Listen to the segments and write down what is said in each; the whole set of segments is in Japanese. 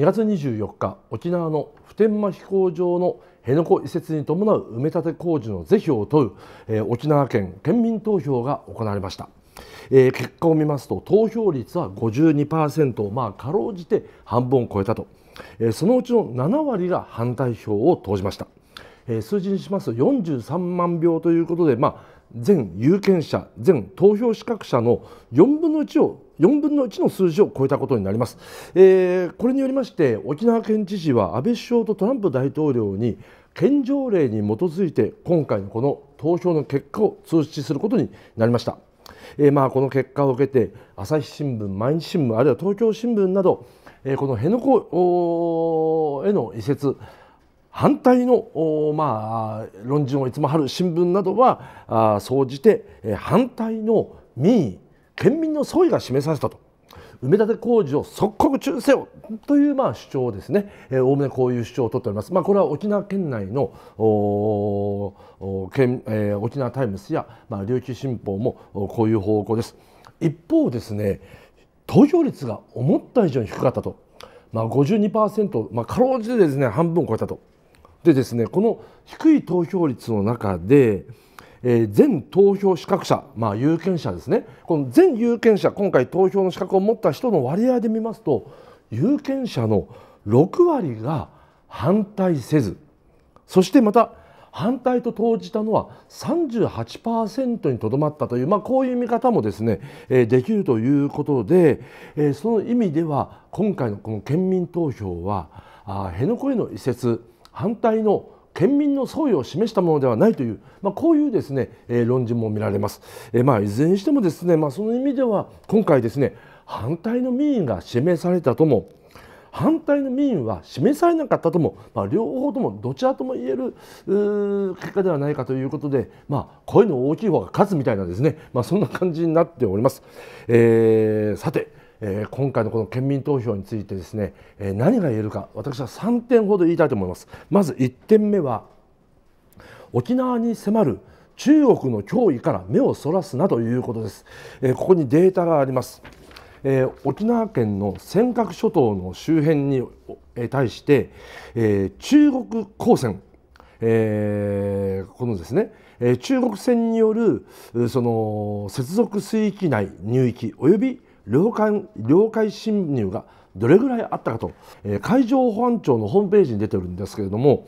2月24日沖縄の普天間飛行場の辺野古移設に伴う埋め立て工事の是非を問う、えー、沖縄県県民投票が行われました。えー、結果を見ますと投票率は52%、まあ、かろうじて半分を超えたと、えー、そのうちの7割が反対票を投じました、えー、数字にしますと43万票ということで、まあ、全有権者全投票資格者の4分の1を4分の1の数字を超えたことになります、えー、これによりまして沖縄県知事は安倍首相とトランプ大統領に県条例に基づいて今回のこの投票の結果を通知することになりました、えー、まあこの結果を受けて朝日新聞毎日新聞あるいは東京新聞など、えー、この辺野古への移設反対の、まあ、論陣をいつも張る新聞などは総じて反対の民意県民の総意が示させたと埋め立て工事を即刻中止せよというまあ主張ですねおおむねこういう主張を取っております、まあ、これは沖縄県内の県、えー、沖縄タイムスや、まあ、琉球新報もこういう方向です一方ですね投票率が思った以上に低かったとまあ52、52%、まあ、かろうじてですね半分を超えたとでですねこの低い投票率の中で、えー、全投票資格者、まあ、有権者ですねこの全有権者今回投票の資格を持った人の割合で見ますと有権者の6割が反対せずそしてまた反対と投じたのは38%にとどまったという、まあ、こういう見方もですね、えー、できるということで、えー、その意味では今回のこの県民投票は辺野古への移設反対の県民の総意を示したものではないという、まあ、こういうですね、えー、論じも見られます、えー、まあいずれにしてもですね、まあ、その意味では今回ですね反対の民意が示されたとも反対の民意は示されなかったとも、まあ、両方ともどちらとも言える結果ではないかということで、まあ、声の大きい方が勝つみたいなですね、まあ、そんな感じになっております。えー、さてえー、今回のこの県民投票についてですね、えー、何が言えるか私は3点ほど言いたいと思いますまず1点目は沖縄に迫る中国の脅威から目をそらすなということです、えー、ここにデータがあります、えー、沖縄県の尖閣諸島の周辺に、え対して、えー、中国公船えー、このですね、え中国船によるその接続水域内入域および領海領海侵入がどれぐらいあったかと、えー、海上保安庁のホームページに出てるんですけれども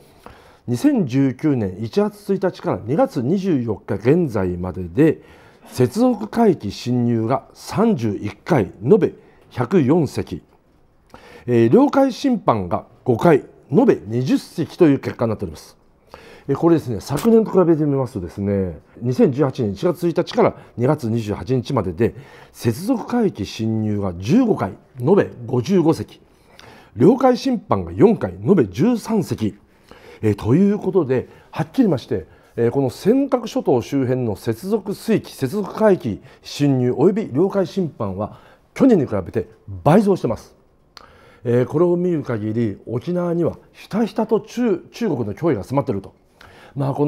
2019年1月1日から2月24日現在までで接続海域侵入が31回延べ104隻、えー、領海侵犯が5回延べ20隻という結果になっております。これですね昨年と比べてみますとですね2018年1月1日から2月28日までで接続海域侵入が15回延べ55隻領海侵犯が4回延べ13隻、えということではっきりましてこの尖閣諸島周辺の接続水域接続海域侵入及び領海侵犯は去年に比べて倍増してます。これを見る限り沖縄にはひたひたと中国の脅威が迫っているとまあ、こ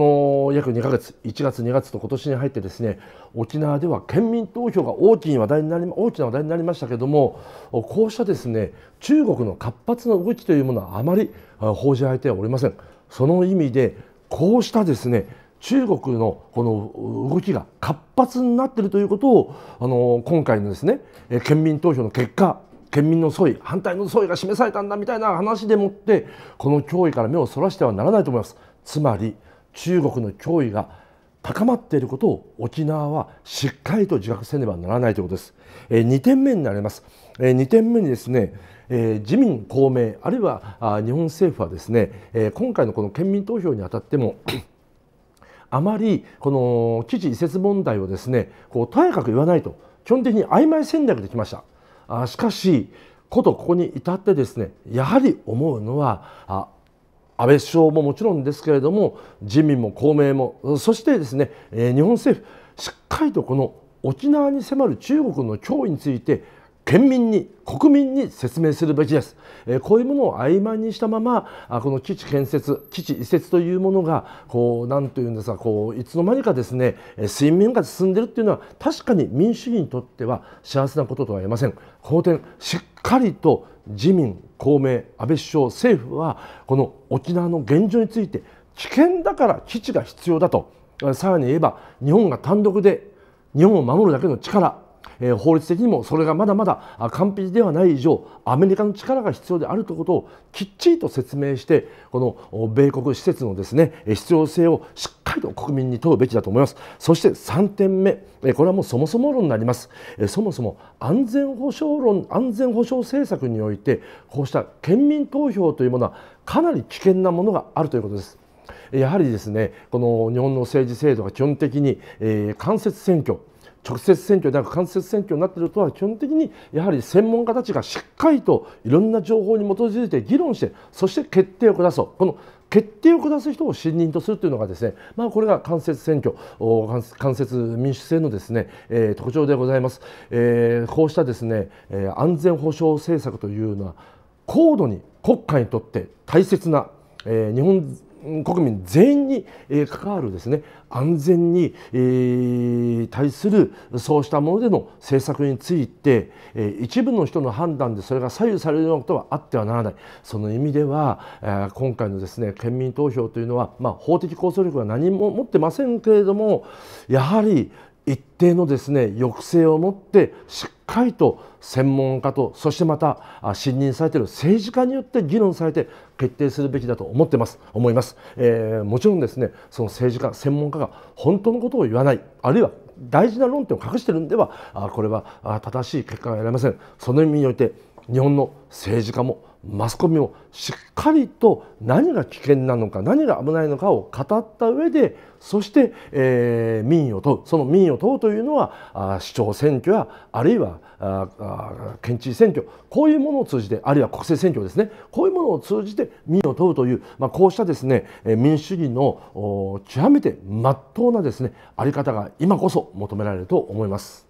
の約2ヶ月1月2月と今年に入ってですね沖縄では県民投票が大きな話題になり大きな話題になりましたけどもこうしたですね中国の活発な動きというものはあまり報じられておりません。その意味でこうしたですね中国のこの動きが活発になっているということをあの今回のですね県民投票の結果県民の総意反対の総意が示されたんだみたいな話でもってこの脅威から目をそらしてはならないと思います。つまり中国の脅威が高まっていることを沖縄はしっかりと自覚せねばならないということです。え2点目になります。え2点目にですね、え自民公明あるいはあ日本政府はですね、え今回のこの県民投票にあたっても あまりこの基地移設問題をですねこうとやかく言わないと基本的に曖昧戦略できましたあしかしことここに至ってですねやはり思うのはあ安倍首相ももちろんですけれども自民も公明もそしてですね、え日本政府しっかりとこの沖縄に迫る中国の脅威について県民に国民に説明するべきです、えこういうものを曖昧にしたままあこの基地建設基地移設というものがこう何というんですかこういつの間にかですね水面が進んでいるっていうのは確かに民主主義にとっては幸せなこととは言えませんこの点しっかりと自民公明安倍首相政府はこの沖縄の現状について危険だから基地が必要だとさらに言えば日本が単独で日本を守るだけの力え法律的にもそれがまだまだ完璧ではない以上アメリカの力が必要であるということをきっちりと説明してこの米国施設のですね必要性をしっりと国民に問うべきだと思いますそして3点目これはもうそもそも論になりますそもそも安全保障論安全保障政策においてこうした県民投票というものはかなり危険なものがあるということですやはりですねこの日本の政治制度が基本的に、え間接選挙直接選挙ではなく間接選挙になっているとは基本的にやはり専門家たちがしっかりといろんな情報に基づいて議論してそして決定を下そうこの決定を下す人を信任とするというのがですね、まあ、これが間接選挙間接民主制のですね、えー、特徴でございます、えー、こうしたですね、えー、安全保障政策というのは高度に国家にとって大切な、えー、日本国民全員に、え関わるですね安全に、対するそうしたものでの政策について、え一部の人の判断でそれが左右されるようなことはあってはならないその意味では、え今回のですね県民投票というのは、まあ、法的拘束力は何も持ってませんけれどもやはり一定のですね抑制を持ってしっかりと専門家とそしてまた信任されている政治家によって議論されて決定するべきだと思ってます思います、えー、もちろんですねその政治家専門家が本当のことを言わないあるいは大事な論点を隠しているのではこれは正しい結果が得られませんその意味において日本の政治家もマスコミもしっかりと何が危険なのか何が危ないのかを語った上でそして、えー、民意を問うその民意を問うというのは市長選挙やあるいは県知事選挙こういうものを通じてあるいは国政選挙ですねこういうものを通じて民意を問うという、まあ、こうしたですね民主主義の極めて真っ当なですねあり方が今こそ求められると思います。